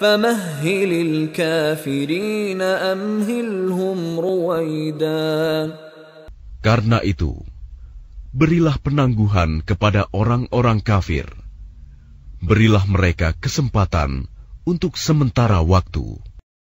فَمَهِّلِ الْكَافِرِينَ أَمْهِلْهُمْ رُوَيْدًا Karena itu, berilah penangguhan kepada orang-orang kafir. Berilah mereka kesempatan untuk sementara waktu.